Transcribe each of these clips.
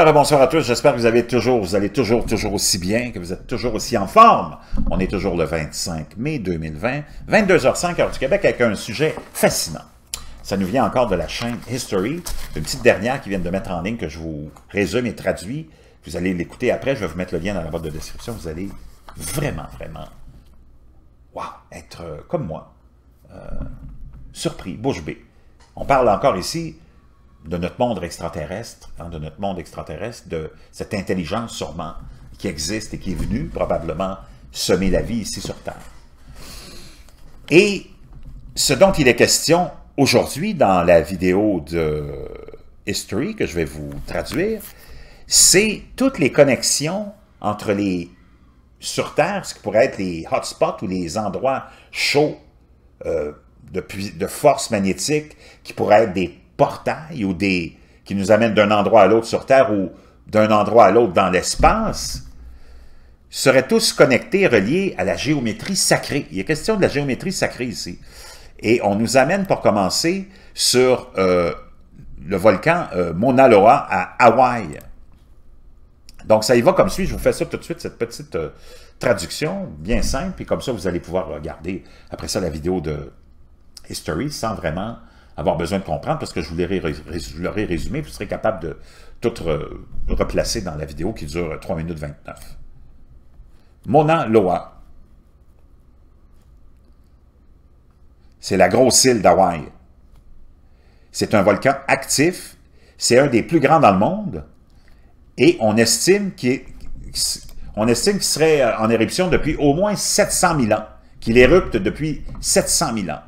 Alors, bonsoir à tous. J'espère que vous avez toujours, allez toujours, toujours aussi bien, que vous êtes toujours aussi en forme. On est toujours le 25 mai 2020, 22h05, heure du Québec, avec un sujet fascinant. Ça nous vient encore de la chaîne History, une petite dernière qui vient de mettre en ligne que je vous résume et traduis. Vous allez l'écouter après. Je vais vous mettre le lien dans la boîte de description. Vous allez vraiment, vraiment, wow, être euh, comme moi, euh, surpris, bouche bée. On parle encore ici de notre monde extraterrestre, hein, de notre monde extraterrestre, de cette intelligence sûrement qui existe et qui est venue probablement semer la vie ici sur Terre. Et ce dont il est question aujourd'hui dans la vidéo de History que je vais vous traduire, c'est toutes les connexions entre les sur Terre, ce qui pourrait être les hotspots ou les endroits chauds euh, de, de force magnétique, qui pourraient être des portails ou des qui nous amènent d'un endroit à l'autre sur Terre ou d'un endroit à l'autre dans l'espace, seraient tous connectés, reliés à la géométrie sacrée. Il est question de la géométrie sacrée ici. Et on nous amène, pour commencer, sur euh, le volcan euh, Mauna Loa à Hawaï. Donc, ça y va comme suit. Je vous fais ça tout de suite, cette petite euh, traduction, bien simple. Puis comme ça, vous allez pouvoir regarder après ça la vidéo de History sans vraiment avoir besoin de comprendre parce que je vous l'aurai résumé, vous serez capable de tout replacer dans la vidéo qui dure 3 minutes 29. Mona Loa, c'est la grosse île d'Hawaï. C'est un volcan actif, c'est un des plus grands dans le monde, et on estime qu'il serait euh, en éruption depuis au moins 700 000 ans, qu'il érupte depuis 700 000 ans.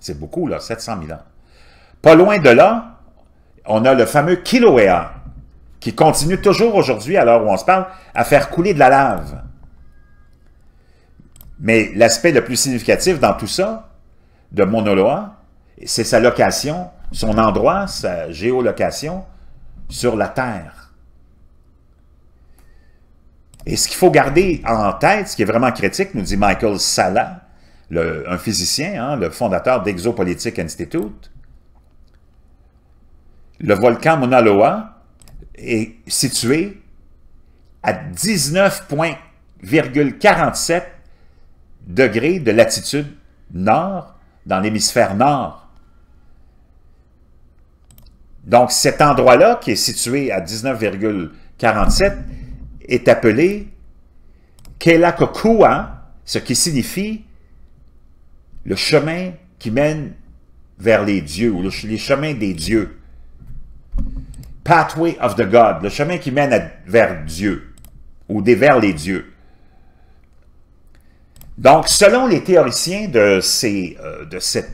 C'est beaucoup, là, 700 000 ans. Pas loin de là, on a le fameux Kilauea, qui continue toujours aujourd'hui, à l'heure où on se parle, à faire couler de la lave. Mais l'aspect le plus significatif dans tout ça, de Monoloa, c'est sa location, son endroit, sa géolocation, sur la Terre. Et ce qu'il faut garder en tête, ce qui est vraiment critique, nous dit Michael Sala, un physicien, hein, le fondateur d'Exopolitic Institute. Le volcan Mauna Loa est situé à 19,47 degrés de latitude nord dans l'hémisphère nord. Donc cet endroit-là, qui est situé à 19,47, est appelé Kelakokua, ce qui signifie le chemin qui mène vers les dieux, ou les chemins des dieux. Pathway of the God, le chemin qui mène vers Dieu, ou des, vers les dieux. Donc, selon les théoriciens de, ces, euh, de cette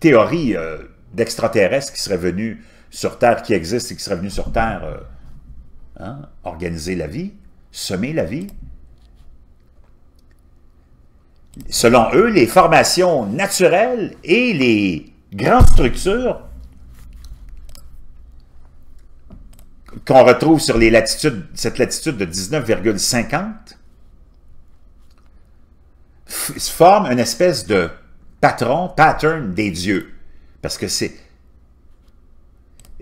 théorie euh, d'extraterrestres qui serait venus sur Terre, qui existe et qui serait venue sur Terre euh, hein, organiser la vie, semer la vie, selon eux, les formations naturelles et les grandes structures qu'on retrouve sur les latitudes, cette latitude de 19,50 forment une espèce de patron, pattern des dieux. Parce que c'est...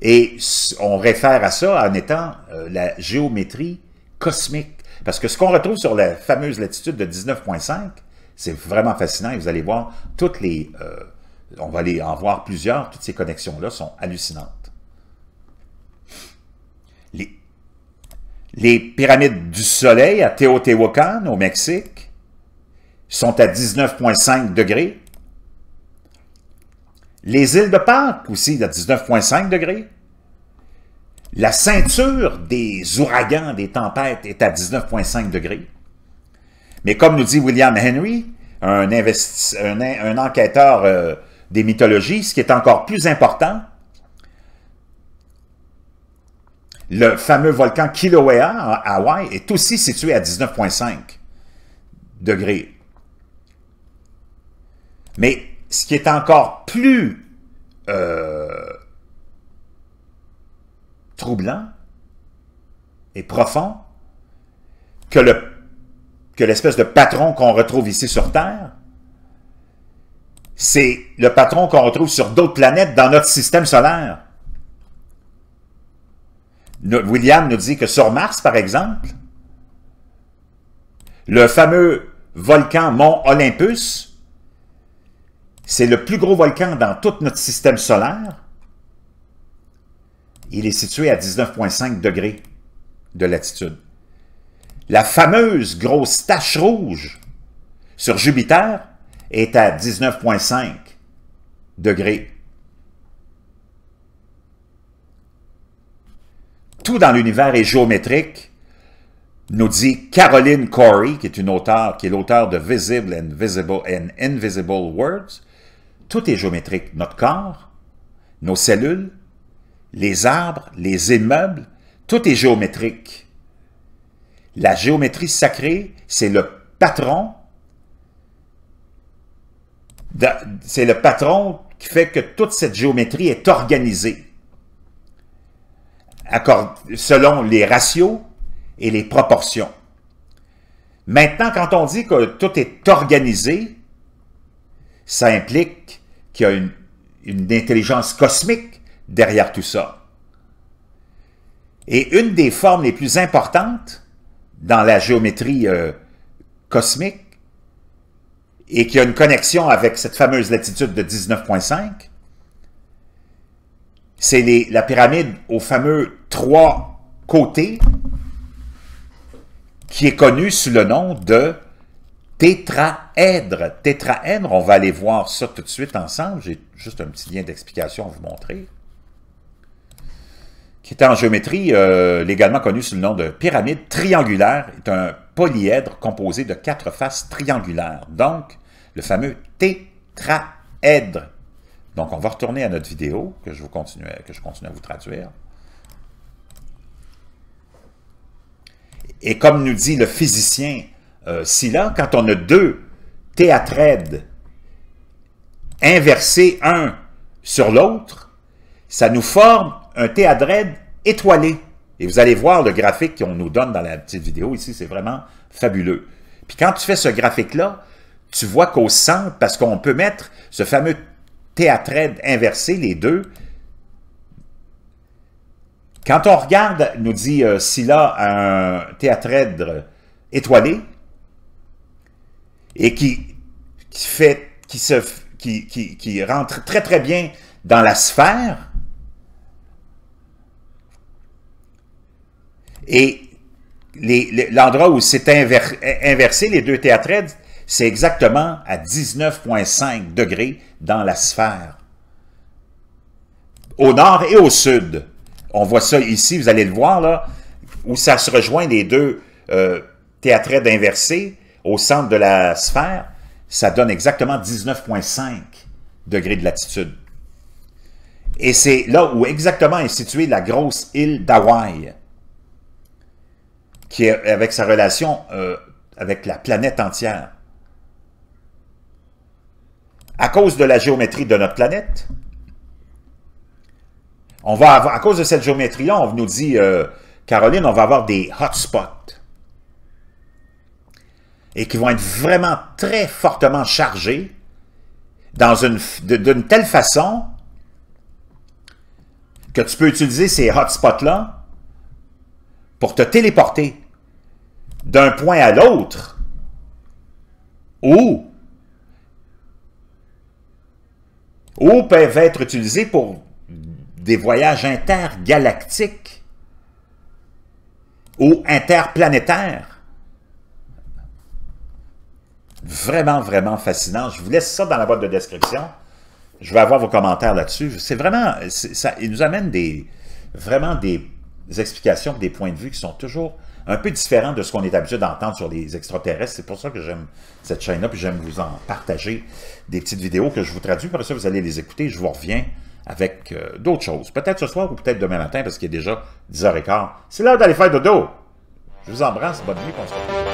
Et on réfère à ça en étant euh, la géométrie cosmique. Parce que ce qu'on retrouve sur la fameuse latitude de 19,5, c'est vraiment fascinant et vous allez voir toutes les... Euh, on va aller en voir plusieurs. Toutes ces connexions-là sont hallucinantes. Les, les, pyramides du soleil à Teotihuacan, au Mexique, sont à 19,5 degrés. Les îles de Pâques aussi à 19,5 degrés. La ceinture des ouragans, des tempêtes est à 19,5 degrés. Mais comme nous dit William Henry, un, enquêteur euh, des mythologies, ce qui est encore plus important, le fameux volcan Kilauea à Hawaï est aussi situé à 19,5 degrés. Mais ce qui est encore plus euh, troublant et profond, que le que l'espèce de patron qu'on retrouve ici sur Terre, c'est le patron qu'on retrouve sur d'autres planètes dans notre système solaire. William nous dit que sur Mars, par exemple, le fameux volcan Mont Olympus, c'est le plus gros volcan dans tout notre système solaire. Il est situé à 19,5 degrés de latitude. La fameuse grosse tache rouge sur Jupiter est à 19,5 degrés. Tout dans l'univers est géométrique, nous dit Caroline Corey, qui est une auteure, qui est l'auteur de Visible and, Visible and Invisible Words. Tout est géométrique, notre corps, nos cellules, les arbres, les immeubles, tout est géométrique. La géométrie sacrée, c'est le patron c'est le patron qui fait que toute cette géométrie est organisée selon les ratios et les proportions. Maintenant, quand on dit que tout est organisé, ça implique qu'il y a une, une intelligence cosmique derrière tout ça. Et une des formes les plus importantes, dans la géométrie euh, cosmique et qui a une connexion avec cette fameuse latitude de 19.5, c'est la pyramide aux fameux trois côtés qui est connue sous le nom de tétraèdre. Tétraèdre, on va aller voir ça tout de suite ensemble. J'ai juste un petit lien d'explication à vous montrer qui est en géométrie euh, légalement connu sous le nom de pyramide triangulaire, est un polyèdre composé de quatre faces triangulaires, donc le fameux tétraèdre. Donc, on va retourner à notre vidéo que je, vous continue, que je continue à vous traduire. Et comme nous dit le physicien euh, quand on a deux théâtrèdes inversés un sur l'autre, ça nous forme un théadrède étoilé. Et vous allez voir le graphique qu'on nous donne dans la petite vidéo ici, c'est vraiment fabuleux. Puis quand tu fais ce graphique-là, tu vois qu'au centre, parce qu'on peut mettre ce fameux théâtre inversé, les deux, quand on regarde, nous dit euh, Silla, un théâtre étoilé, et qui, qui fait, qui, se, qui rentre très très bien dans la sphère, Et l'endroit où c'est inversé, les deux théâtres, c'est exactement à 19,5 degrés dans la sphère. Au nord et au sud. On voit ça ici, vous allez le voir, là, où ça se rejoint les deux euh, inversés au centre de la sphère, ça donne exactement 19,5 degrés de latitude. Et c'est là où exactement est située la grosse île d'Hawaï qui est avec sa relation euh, avec la planète entière. À cause de la géométrie de notre planète, on va à cause de cette géométrie-là, on nous dit, euh, Caroline, on va avoir des hotspots et qui vont être vraiment très fortement chargés dans une d'une telle façon que tu peux utiliser ces hotspots-là pour te téléporter d'un point à l'autre ou, peuvent être utilisés pour des voyages intergalactiques ou interplanétaires. Vraiment, vraiment fascinant. Je vous laisse ça dans la boîte de description. Je vais avoir vos commentaires là-dessus. C'est vraiment, ça, il nous amène des, vraiment des explications, des points de vue qui sont toujours un peu différent de ce qu'on est habitué d'entendre sur les extraterrestres. C'est pour ça que j'aime cette chaîne-là, puis j'aime vous en partager des petites vidéos que je vous traduis. Par ça, vous allez les écouter. Je vous reviens avec euh, d'autres choses. Peut-être ce soir ou peut-être demain matin, parce qu'il est déjà 10h15. C'est l'heure d'aller faire dodo. Je vous embrasse. Bonne nuit. On se